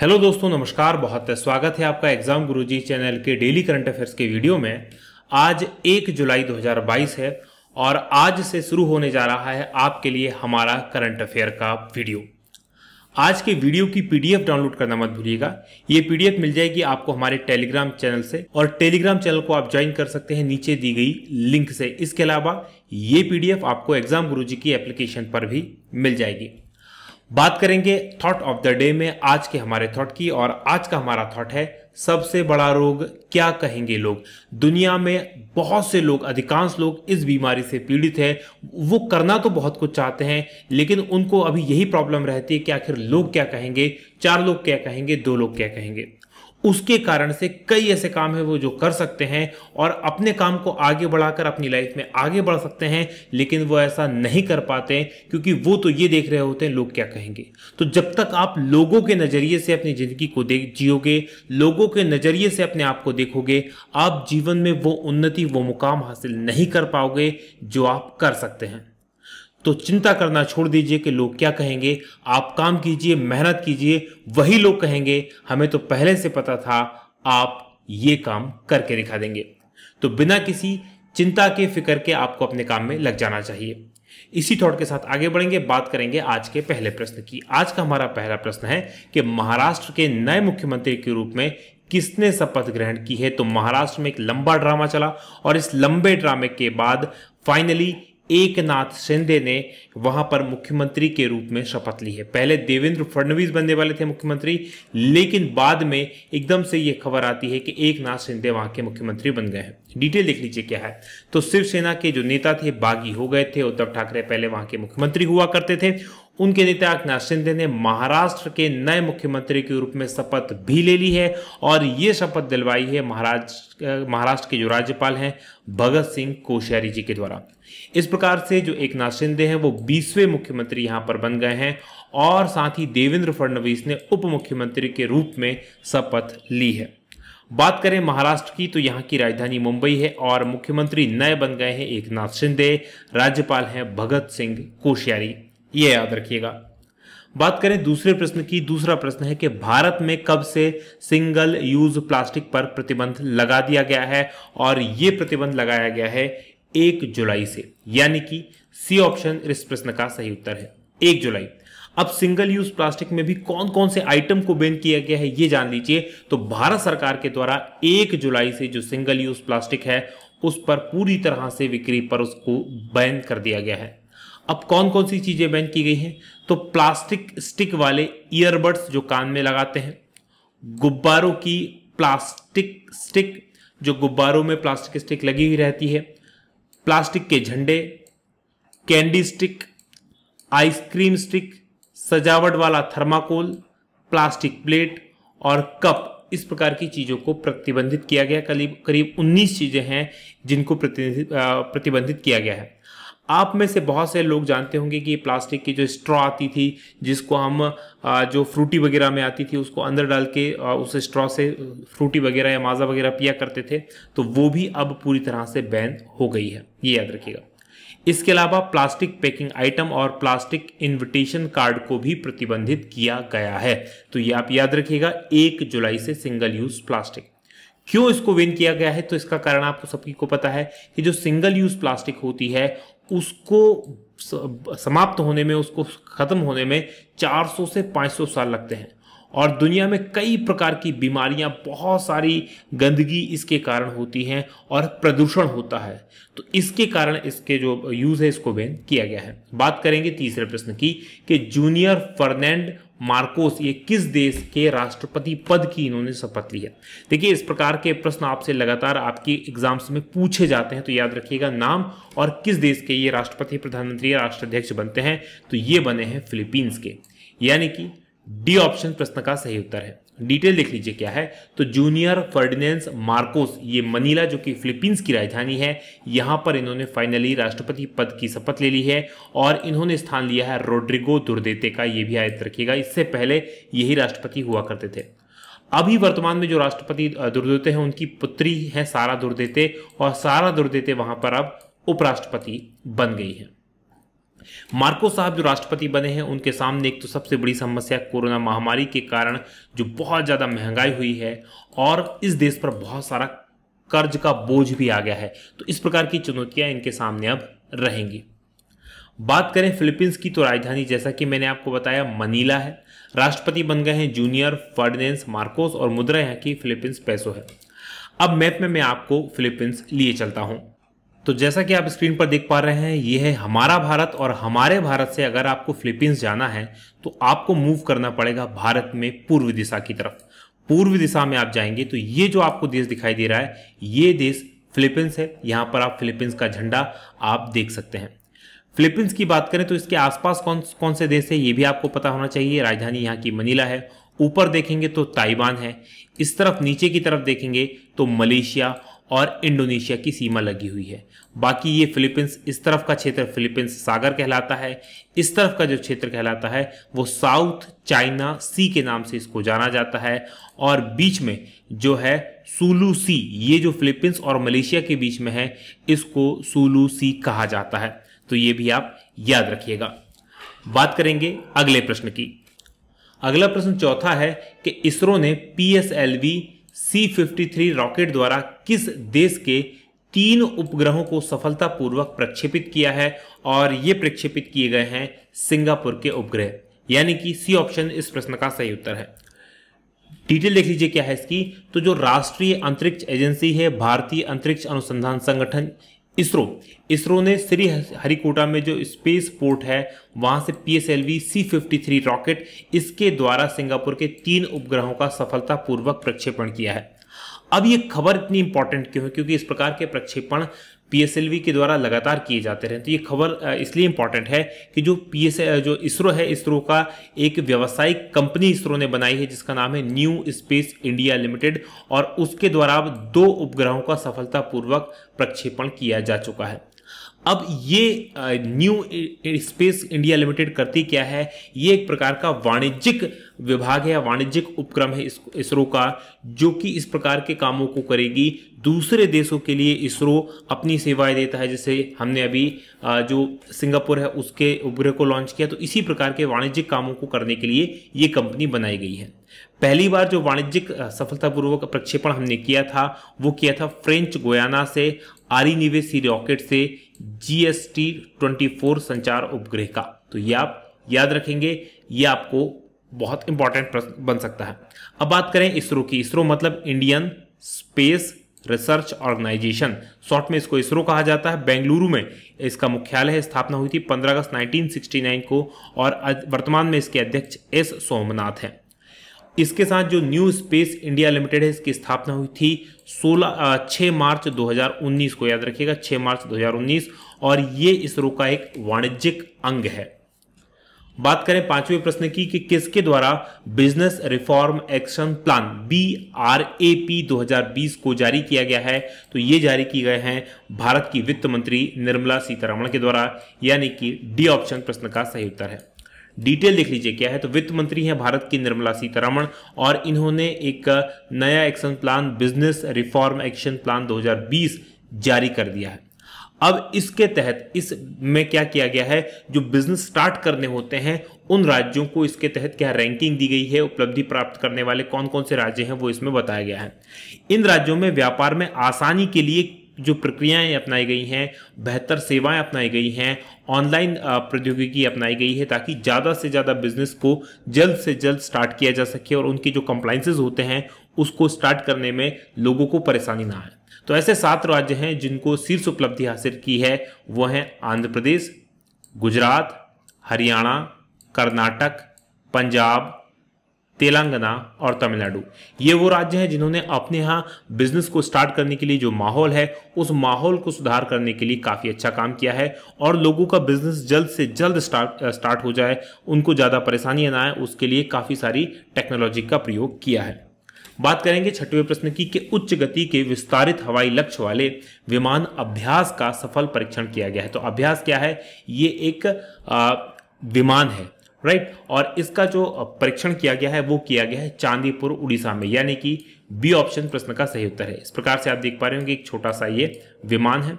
hello दोस्तों नमस्कार बहुत स्वागत है आपका एग्जाम गुरुजी चैनल के डेली करंट अफेयर्स के वीडियो में आज 1 जुलाई 2022 है और आज से शुरू होने जा रहा है आपके लिए हमारा करंट अफेयर का वीडियो आज के वीडियो की पीडीएफ डाउनलोड करना मत भूलिएगा ये पीडीएफ मिल जाएगी आपको हमारे टेलीग्राम चैनल से और टेलीग्राम चैनल को आप ज्वाइन कर सकते हैं नीचे दी गई लिंक से इसके अलावा ये पीडीएफ आपको एग्जाम गुरुजी की एप्लीकेशन पर भी मिल जाएगी बात करेंगे थॉट ऑफ द डे में आज के हमारे थॉट की और आज का हमारा थॉट है सबसे बड़ा रोग क्या कहेंगे लोग दुनिया में बहुत से लोग अधिकांश लोग इस बीमारी से पीड़ित हैं वो करना तो बहुत कुछ चाहते हैं लेकिन उनको अभी यही प्रॉब्लम रहती है कि आखिर लोग क्या कहेंगे चार लोग क्या कहेंगे दो लोग क्या कहेंगे उसके कारण से कई ऐसे काम है वो जो कर सकते हैं और अपने काम को आगे बढ़ाकर अपनी लाइफ में आगे बढ़ सकते हैं लेकिन वो ऐसा नहीं कर पाते क्योंकि वो तो ये देख रहे होते हैं लोग क्या कहेंगे तो जब तक आप लोगों के नज़रिए से अपनी ज़िंदगी को देख जियोगे लोगों के नज़रिए से अपने आप को देखोगे आप जीवन में वो उन्नति वो मुकाम हासिल नहीं कर पाओगे जो आप कर सकते हैं तो चिंता करना छोड़ दीजिए कि लोग क्या कहेंगे आप काम कीजिए मेहनत कीजिए वही लोग कहेंगे हमें तो पहले से पता था आप ये काम करके दिखा देंगे तो बिना किसी चिंता के फिक्र के आपको अपने काम में लग जाना चाहिए इसी थॉट के साथ आगे बढ़ेंगे बात करेंगे आज के पहले प्रश्न की आज का हमारा पहला प्रश्न है कि महाराष्ट्र के नए मुख्यमंत्री के रूप में किसने शपथ ग्रहण की है तो महाराष्ट्र में एक लंबा ड्रामा चला और इस लंबे ड्रामे के बाद फाइनली एकनाथ शिंदे ने वहां पर मुख्यमंत्री के रूप में शपथ ली है पहले देवेंद्र फडणवीस बनने वाले थे मुख्यमंत्री लेकिन बाद में एकदम से यह खबर आती है कि एकनाथ शिंदे वहां के मुख्यमंत्री बन गए हैं डिटेल देख लीजिए क्या है तो शिवसेना के जो नेता थे बागी हो गए थे उद्धव ठाकरे पहले वहां के मुख्यमंत्री हुआ करते थे उनके नेता एकनाथ शिंदे ने महाराष्ट्र के नए मुख्यमंत्री के रूप में शपथ भी ले ली है और ये शपथ दिलवाई है महाराज महाराष्ट्र के जो राज्यपाल हैं भगत सिंह कोश्यारी जी के द्वारा इस प्रकार से जो एक नाथ शिंदे हैं वो बीसवें मुख्यमंत्री यहाँ पर बन गए हैं और साथ ही देवेंद्र फडणवीस ने उप मुख्यमंत्री के रूप में शपथ ली है बात करें महाराष्ट्र की तो यहाँ की राजधानी मुंबई है और मुख्यमंत्री नए बन गए हैं एक नाथ शिंदे राज्यपाल हैं भगत सिंह कोश्यारी ये याद रखिएगा बात करें दूसरे प्रश्न की दूसरा प्रश्न है कि भारत में कब से सिंगल यूज प्लास्टिक पर प्रतिबंध लगा दिया गया है और ये प्रतिबंध लगाया गया है एक जुलाई से यानी कि सी ऑप्शन इस प्रश्न का सही उत्तर है एक जुलाई अब सिंगल यूज प्लास्टिक में भी कौन कौन से आइटम को बैन किया गया है ये जान लीजिए तो भारत सरकार के द्वारा एक जुलाई से जो सिंगल यूज प्लास्टिक है उस पर पूरी तरह से बिक्री पर उसको बैन कर दिया गया है अब कौन कौन सी चीज़ें बैन की गई हैं तो प्लास्टिक स्टिक वाले ईयरबड्स जो कान में लगाते हैं गुब्बारों की प्लास्टिक स्टिक जो गुब्बारों में प्लास्टिक स्टिक लगी हुई रहती है प्लास्टिक के झंडे कैंडी स्टिक आइसक्रीम स्टिक सजावट वाला थर्माकोल प्लास्टिक प्लेट और कप इस प्रकार की चीज़ों को प्रतिबंधित किया गया करीब करीब 19 चीज़ें हैं जिनको प्रतिबंधित किया गया है आप में से बहुत से लोग जानते होंगे कि प्लास्टिक की जो स्ट्रॉ आती थी जिसको हम जो फ्रूटी वगैरह में आती थी उसको अंदर डाल के उस स्ट्रॉ से फ्रूटी वगैरह या माजा वगैरह पिया करते थे तो वो भी अब पूरी तरह से बैन हो गई है ये याद रखिएगा इसके अलावा प्लास्टिक पैकिंग आइटम और प्लास्टिक इनविटेशन कार्ड को भी प्रतिबंधित किया गया है तो ये आप याद रखिएगा एक जुलाई से सिंगल यूज प्लास्टिक क्यों इसको विन किया गया है तो इसका कारण आपको सबकी को पता है कि जो सिंगल यूज प्लास्टिक होती है उसको समाप्त होने में उसको ख़त्म होने में 400 से 500 साल लगते हैं और दुनिया में कई प्रकार की बीमारियां बहुत सारी गंदगी इसके कारण होती हैं और प्रदूषण होता है तो इसके कारण इसके जो यूज़ है इसको बैन किया गया है बात करेंगे तीसरे प्रश्न की कि जूनियर फर्नैंड मार्कोस ये किस देश के राष्ट्रपति पद की इन्होंने शपथ ली है देखिए इस प्रकार के प्रश्न आपसे लगातार आपकी एग्जाम्स में पूछे जाते हैं तो याद रखिएगा नाम और किस देश के ये राष्ट्रपति प्रधानमंत्री या राष्ट्राध्यक्ष बनते हैं तो ये बने हैं फिलीपींस के यानी कि डी ऑप्शन प्रश्न का सही उत्तर है डिटेल देख लीजिए क्या है तो जूनियर फर्डिनेंस मार्कोस ये मनीला जो कि फिलीपींस की राजधानी है यहाँ पर इन्होंने फाइनली राष्ट्रपति पद की शपथ ले ली है और इन्होंने स्थान लिया है रोड्रिगो दुर्देते का ये भी आयत रखिएगा इससे पहले यही राष्ट्रपति हुआ करते थे अभी वर्तमान में जो राष्ट्रपति दुर्देते हैं उनकी पुत्री है सारा दुर्देते और सारा दुर्देते वहां पर अब उपराष्ट्रपति बन गई है मार्को साहब जो राष्ट्रपति बने हैं उनके सामने एक तो सबसे बड़ी समस्या कोरोना महामारी के कारण जो बहुत ज़्यादा महंगाई हुई है और इस देश पर बहुत सारा कर्ज का बोझ भी आ गया है तो इस प्रकार की चुनौतियां इनके सामने अब रहेंगी बात करें फिलीपींस की तो राजधानी जैसा कि मैंने आपको बताया मनीला है राष्ट्रपति बन गए हैं जूनियर फर्डनेस मार्कोस और मुद्रा यहाँ की फिलीपींस पैसो है अब मैप में मैं आपको फिलीपींस लिए चलता हूँ तो जैसा कि आप स्क्रीन पर देख पा रहे हैं ये है हमारा भारत और हमारे भारत से अगर आपको फिलीपींस जाना है तो आपको मूव करना पड़ेगा भारत में पूर्व दिशा की तरफ पूर्व दिशा में आप जाएंगे तो ये जो आपको देश दिखाई दे रहा है ये देश फिलीपींस है यहाँ पर आप फिलीपींस का झंडा आप देख सकते हैं फिलीपींस की बात करें तो इसके आसपास कौन कौन से देश है ये भी आपको पता होना चाहिए राजधानी यहाँ की मनीला है ऊपर देखेंगे तो ताइवान है इस तरफ नीचे की तरफ देखेंगे तो मलेशिया और इंडोनेशिया की सीमा लगी हुई है बाकी ये फिलीपींस इस तरफ का क्षेत्र फिलीपींस सागर कहलाता है इस तरफ का जो क्षेत्र कहलाता है वो साउथ चाइना सी के नाम से इसको जाना जाता है और बीच में जो है सुलू सी ये जो फिलीपींस और मलेशिया के बीच में है इसको सुलू सी कहा जाता है तो ये भी आप याद रखिएगा बात करेंगे अगले प्रश्न की अगला प्रश्न चौथा है कि इसरो ने पी एस सी 53 रॉकेट द्वारा किस देश के तीन उपग्रहों को सफलतापूर्वक प्रक्षेपित किया है और ये प्रक्षेपित किए गए हैं सिंगापुर के उपग्रह यानी कि सी ऑप्शन इस प्रश्न का सही उत्तर है डिटेल देख लीजिए क्या है इसकी तो जो राष्ट्रीय अंतरिक्ष एजेंसी है भारतीय अंतरिक्ष अनुसंधान संगठन इसरो इसरो ने श्री हरिकोटा में जो स्पेस पोर्ट है वहां से P S L V C fifty three rocket इसके द्वारा सिंगापुर के तीन उपग्रहों का सफलतापूर्वक प्रक्षेपण किया है अब ये खबर इतनी इंपॉर्टेंट क्यों है क्योंकि इस प्रकार के प्रक्षेपण पीएसएलवी के द्वारा लगातार किए जाते रहे तो ये खबर इसलिए इंपॉर्टेंट है कि जो पी जो इसरो है इसरो का एक व्यावसायिक कंपनी इसरो ने बनाई है जिसका नाम है न्यू स्पेस इंडिया लिमिटेड और उसके द्वारा अब दो उपग्रहों का सफलतापूर्वक प्रक्षेपण किया जा चुका है अब ये न्यू स्पेस इंडिया लिमिटेड करती क्या है ये एक प्रकार का वाणिज्यिक विभाग है वाणिज्यिक उपक्रम है इसरो का जो कि इस प्रकार के कामों को करेगी दूसरे देशों के लिए इसरो अपनी सेवाएं देता है जैसे हमने अभी जो सिंगापुर है उसके उपग्रह को लॉन्च किया तो इसी प्रकार के वाणिज्यिक कामों को करने के लिए ये कंपनी बनाई गई है पहली बार जो वाणिज्यिक सफलतापूर्वक प्रक्षेपण हमने किया था वो किया था फ्रेंच गोयाना से आरिनिवे सी रॉकेट से जीएसटी 24 संचार उपग्रह का तो ये आप याद रखेंगे ये आपको बहुत इंपॉर्टेंट प्रश्न बन सकता है अब बात करें इसरो की इसरो मतलब Indian Space Research Organisation short में इसको इसरो कहा जाता है बेंगलुरु में इसका मुख्यालय स्थापना हुई थी 15 अगस्त 1969 को और वर्तमान में इसके अध्यक्ष एस सोमनाथ हैं इसके साथ जो न्यू स्पेस इंडिया लिमिटेड है इसकी स्थापना हुई थी 16 6 मार्च 2019 को याद रखिएगा 6 मार्च 2019 और ये इसरो का एक वाणिज्यिक अंग है बात करें पांचवें प्रश्न की कि किसके द्वारा business reform action plan B R A P दो को जारी किया गया है तो ये जारी किए गए हैं भारत की वित्त मंत्री निर्मला सीतारमण के द्वारा यानी कि डी ऑप्शन प्रश्न का सही उत्तर है डिटेल देख लीजिए क्या है तो वित्त मंत्री हैं भारत की निर्मला सीतारमण और इन्होंने एक नया action plan business reform action plan 2020 जारी कर दिया है अब इसके तहत इस में क्या किया गया है जो बिजनेस स्टार्ट करने होते हैं उन राज्यों को इसके तहत क्या रैंकिंग दी गई है उपलब्धि प्राप्त करने वाले कौन कौन से राज्य हैं वो इसमें बताया गया है इन राज्यों में व्यापार में आसानी के लिए जो प्रक्रियाएं अपनाई गई हैं बेहतर सेवाएं अपनाई गई हैं ऑनलाइन प्रौद्योगिकी अपनाई गई है ताकि ज़्यादा से ज़्यादा बिजनेस को जल्द से जल्द स्टार्ट किया जा सके और उनके जो कंप्लाइंसेज होते हैं उसको स्टार्ट करने में लोगों को परेशानी ना आए तो ऐसे सात राज्य हैं जिनको शीर्ष उपलब्धि हासिल की है वह हैं आंध्र प्रदेश गुजरात हरियाणा कर्नाटक पंजाब तेलंगाना और तमिलनाडु ये वो राज्य हैं जिन्होंने अपने यहाँ बिजनेस को स्टार्ट करने के लिए जो माहौल है उस माहौल को सुधार करने के लिए काफ़ी अच्छा काम किया है और लोगों का बिजनेस जल्द से जल्द स्टार्ट स्टार्ट हो जाए उनको ज़्यादा परेशानियाँ ना आए उसके लिए काफ़ी सारी टेक्नोलॉजी का प्रयोग किया है बात करेंगे छठवें प्रश्न की कि उच्च गति के विस्तारित हवाई लक्ष्य वाले विमान अभ्यास का सफल परीक्षण किया गया है तो अभ्यास क्या है ये एक आ, विमान है राइट और इसका जो परीक्षण किया गया है वो किया गया है चांदीपुर उड़ीसा में यानी कि बी ऑप्शन प्रश्न का सही उत्तर है इस प्रकार से आप देख पा रहे होंगे एक छोटा सा ये विमान है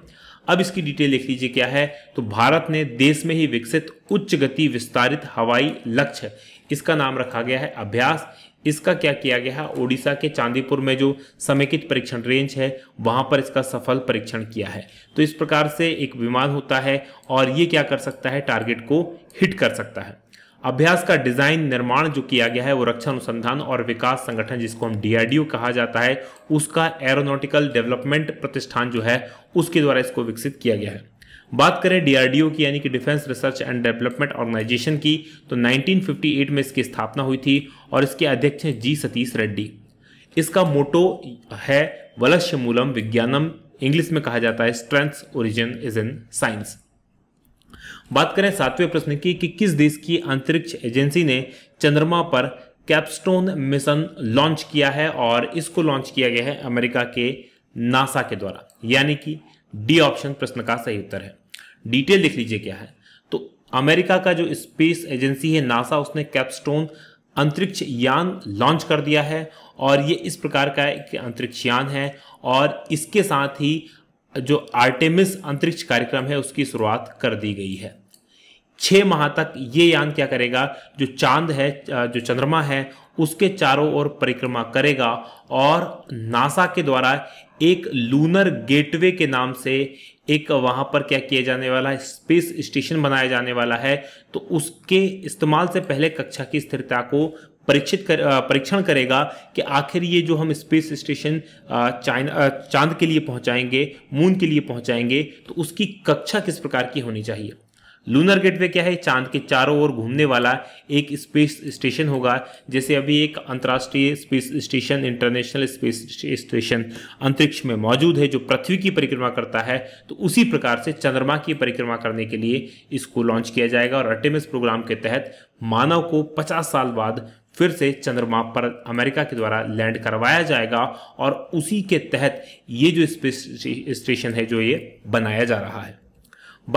अब इसकी डिटेल देख लीजिए क्या है तो भारत ने देश में ही विकसित उच्च गति विस्तारित हवाई लक्ष्य इसका नाम रखा गया है अभ्यास इसका क्या किया गया है ओडिशा के चांदीपुर में जो समेकित परीक्षण रेंज है वहां पर इसका सफल परीक्षण किया है तो इस प्रकार से एक विमान होता है और ये क्या कर सकता है टारगेट को हिट कर सकता है अभ्यास का डिजाइन निर्माण जो किया गया है वो रक्षा अनुसंधान और विकास संगठन जिसको हम डीआरडीओ कहा जाता है उसका एरोनॉटिकल डेवलपमेंट प्रतिष्ठान जो है उसके द्वारा इसको विकसित किया गया है बात करें डीआरडीओ की यानी कि defence research and development organisation की तो 1958 में इसकी स्थापना हुई थी और इसके अध्यक्ष हैं जी सतीश रेड्डी इसका मोटो है वलश्य मूलम विज्ञानम इंग्लिश में कहा जाता है strength's origin is in science बात करें सातवें प्रश्न की कि किस देश की अंतरिक्ष एजेंसी ने चंद्रमा पर कैप्स्टोन मिशन लॉन्च किया है और इसको लॉन्च किया गया है अमेरिका के नासा के द्वारा यानी कि डी ऑप्शन प्रश्न का सही उत्तर है डिटेल देख लीजिए क्या है तो अमेरिका का जो स्पेस एजेंसी है नासा उसने कैप्स्टोन अंतरिक्ष यान लॉन्च कर दिया है और ये इस प्रकार का एक अंतरिक्ष यान है और इसके साथ ही जो आर्टेमिस अंतरिक्ष कार्यक्रम है उसकी शुरुआत कर दी गई है छः माह तक ये यान क्या करेगा जो चांद है जो चंद्रमा है उसके चारों ओर परिक्रमा करेगा और नासा के द्वारा एक लूनर गेटवे के नाम से एक वहाँ पर क्या किया जाने वाला है स्पेस स्टेशन बनाया जाने वाला है तो उसके इस्तेमाल से पहले कक्षा की स्थिरता को परीक्षित कर परीक्षण करेगा कि आखिर ये जो हम स्पेस स्टेशन चाइना चांद के लिए पहुंचाएंगे मून के लिए पहुंचाएंगे तो उसकी कक्षा किस प्रकार की होनी चाहिए लूनर गेटवे क्या है चांद के चारों ओर घूमने वाला एक स्पेस स्टेशन होगा जैसे अभी एक अंतर्राष्ट्रीय space station international space station अंतरिक्ष में मौजूद है जो पृथ्वी की परिक्रमा करता है तो उसी प्रकार से चंद्रमा की परिक्रमा करने के लिए इसको लॉन्च किया जाएगा और अटेमिस प्रोग्राम के तहत मानव को पचास साल बाद फिर से चंद्रमा पर अमेरिका के द्वारा लैंड करवाया जाएगा और उसी के तहत ये जो स्पेस स्टेशन है जो ये बनाया जा रहा है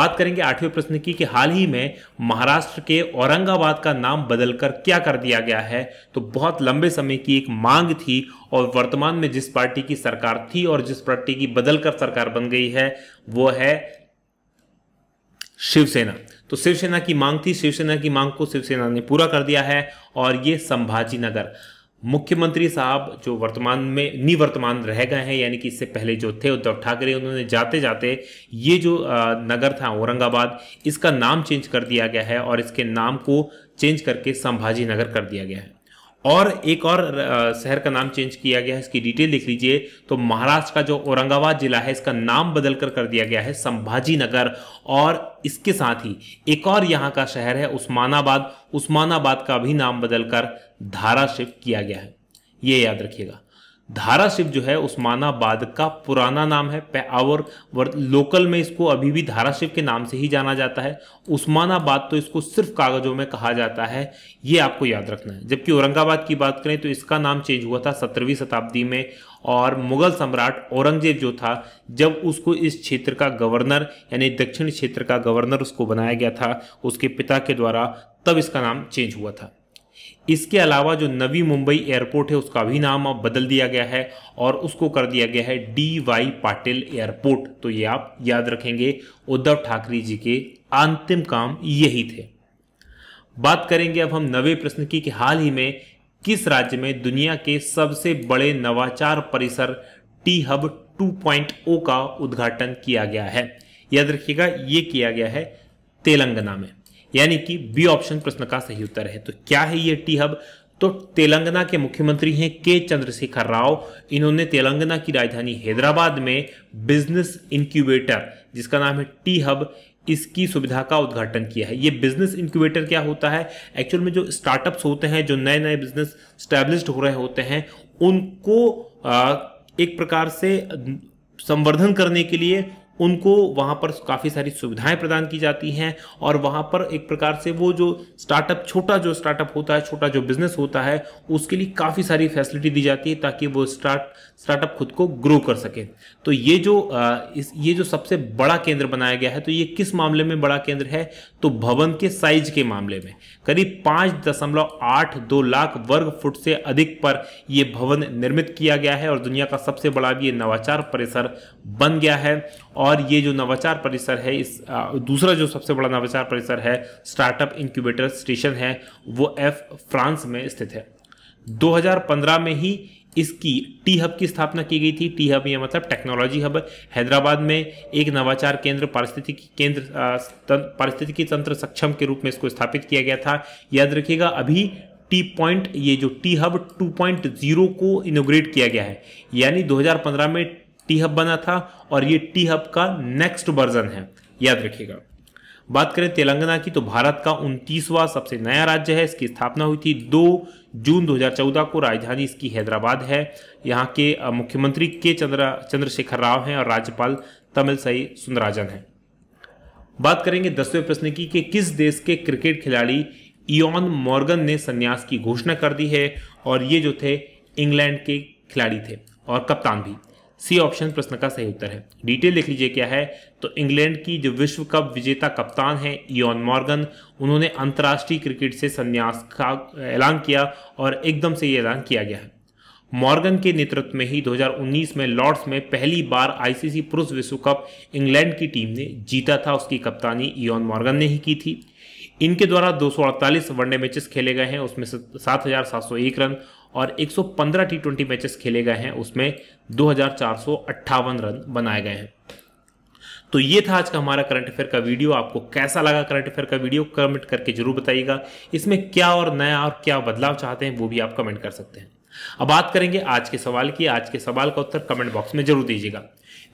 बात करेंगे आठवें प्रश्न की कि हाल ही में महाराष्ट्र के औरंगाबाद का नाम बदलकर क्या कर दिया गया है तो बहुत लंबे समय की एक मांग थी और वर्तमान में जिस पार्टी की सरकार थी और जिस पार्टी की बदलकर सरकार बन गई है वो है शिवसेना तो शिवसेना की मांग थी शिवसेना की मांग को शिवसेना ने पूरा कर दिया है और ये संभाजी नगर मुख्यमंत्री साहब जो वर्तमान में निवर्तमान रह गए हैं यानी कि इससे पहले जो थे उद्धव ठाकरे उन्होंने जाते जाते ये जो नगर था औरंगाबाद इसका नाम चेंज कर दिया गया है और इसके नाम को चेंज करके संभाजी नगर कर दिया गया है और एक और शहर का नाम चेंज किया गया है इसकी डिटेल देख लीजिए तो महाराष्ट्र का जो औरंगाबाद जिला है इसका नाम बदल कर कर दिया गया है संभाजी नगर और इसके साथ ही एक और यहाँ का शहर है उस्मानाबाद उस्मानाबाद का भी नाम बदलकर धारा शिफ्ट किया गया है ये याद रखिएगा धारा शिव जो है उस्मानाबाद का पुराना नाम है और लोकल में इसको अभी भी धारा शिव के नाम से ही जाना जाता है उस्मानाबाद तो इसको सिर्फ कागजों में कहा जाता है ये आपको याद रखना है जबकि औरंगाबाद की बात करें तो इसका नाम चेंज हुआ था सत्रहवीं शताब्दी में और मुगल सम्राट औरंगजेब जो था जब उसको इस क्षेत्र का गवर्नर यानी दक्षिण क्षेत्र का गवर्नर उसको बनाया गया था उसके पिता के द्वारा तब इसका नाम चेंज हुआ था इसके अलावा जो नवी मुंबई एयरपोर्ट है उसका भी नाम अब बदल दिया गया है और उसको कर दिया गया है डी वाई पाटिल एयरपोर्ट तो ये आप याद रखेंगे उद्धव ठाकरे जी के अंतिम काम यही थे बात करेंगे अब हम नवे प्रश्न की कि हाल ही में किस राज्य में दुनिया के सबसे बड़े नवाचार परिसर टी हब 2.0 का उद्घाटन किया गया है याद रखिएगा ये किया गया है तेलंगाना में यानी कि बी ऑप्शन प्रश्न का सही उत्तर है तो क्या है ये टी हब तो तेलंगाना के मुख्यमंत्री हैं के चंद्रशेखर राव इन्होंने तेलंगाना की राजधानी हैदराबाद में बिजनेस इंक्यूबेटर जिसका नाम है टी हब इसकी सुविधा का उद्घाटन किया है ये बिजनेस इंक्यूबेटर क्या होता है एक्चुअल में जो स्टार्टअप्स होते हैं जो नए नए बिजनेस स्टैब्लिश हो रहे होते हैं उनको एक प्रकार से संवर्धन करने के लिए उनको वहाँ पर काफ़ी सारी सुविधाएं प्रदान की जाती हैं और वहाँ पर एक प्रकार से वो जो स्टार्टअप छोटा जो स्टार्टअप होता है छोटा जो बिजनेस होता है उसके लिए काफ़ी सारी फैसिलिटी दी जाती है ताकि वो स्टार्ट स्टार्टअप खुद को ग्रो कर सके तो ये जो इस ये जो सबसे बड़ा केंद्र बनाया गया है तो ये किस मामले में बड़ा केंद्र है तो भवन के साइज के मामले में करीब पाँच दशमलव आठ दो लाख वर्ग फुट से अधिक पर यह भवन निर्मित किया गया है और दुनिया का सबसे बड़ा भी ये नवाचार परिसर बन गया है और ये जो नवाचार परिसर है इस दूसरा जो सबसे बड़ा नवाचार परिसर है स्टार्टअप इंक्यूबेटर स्टेशन है वो एफ फ्रांस में स्थित है 2015 में ही इसकी टी हब की स्थापना की गई थी टी हब यह मतलब टेक्नोलॉजी हब हैदराबाद में एक नवाचार केंद्र पारिस्थितिकी केंद्र पारिस्थितिकी तंत्र सक्षम के रूप में इसको स्थापित किया गया था याद रखिएगा अभी टी पॉइंट ये जो टी हब 2.0 को इनोग्रेट किया गया है यानी 2015 में टी हब बना था और ये टी हब का नेक्स्ट वर्जन है याद रखिएगा बात करें तेलंगाना की तो भारत का उनतीसवां सबसे नया राज्य है इसकी स्थापना हुई थी 2 जून 2014 को राजधानी इसकी हैदराबाद है यहाँ के मुख्यमंत्री के चंद्रा चंद्रशेखर राव हैं और राज्यपाल तमिल साई सुंदराजन हैं बात करेंगे दसवें प्रश्न की कि किस देश के क्रिकेट खिलाड़ी इन मॉर्गन ने संन्यास की घोषणा कर दी है और ये जो थे इंग्लैंड के खिलाड़ी थे और कप्तान भी सी ऑप्शन प्रश्न का सही उत्तर है डिटेल देख लीजिए क्या है तो इंग्लैंड की जो विश्व कप विजेता कप्तान है इयॉन मॉर्गन उन्होंने अंतर्राष्ट्रीय क्रिकेट से संन्यास का ऐलान किया और एकदम से ये ऐलान किया गया है मॉर्गन के नेतृत्व में ही 2019 में लॉर्ड्स में पहली बार आईसीसी पुरुष विश्व कप इंग्लैंड की टीम ने जीता था उसकी कप्तानी इयॉन मॉर्गन ने ही की थी इनके द्वारा 248 वनडे मैचेस खेले गए हैं उसमें 7,701 रन और 115 टी ट्वेंटी मैचेस खेले गए हैं उसमें दो रन बनाए गए हैं तो ये था आज का हमारा करंट अफेयर का वीडियो आपको कैसा लगा करंट अफेयर का वीडियो कमेंट करके जरूर बताइएगा इसमें क्या और नया और क्या बदलाव चाहते हैं वो भी आप कमेंट कर सकते हैं अब बात करेंगे आज के सवाल की आज के सवाल का उत्तर कमेंट बॉक्स में जरूर दीजिएगा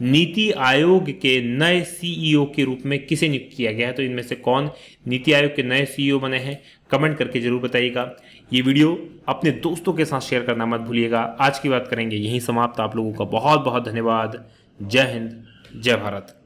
नीति आयोग के नए सीईओ e के रूप में किसे नियुक्त किया गया है तो इनमें से कौन नीति आयोग के नए सीईओ e बने हैं कमेंट करके जरूर बताइएगा ये वीडियो अपने दोस्तों के साथ शेयर करना मत भूलिएगा आज की बात करेंगे यहीं समाप्त आप लोगों का बहुत बहुत धन्यवाद जय हिंद जय भारत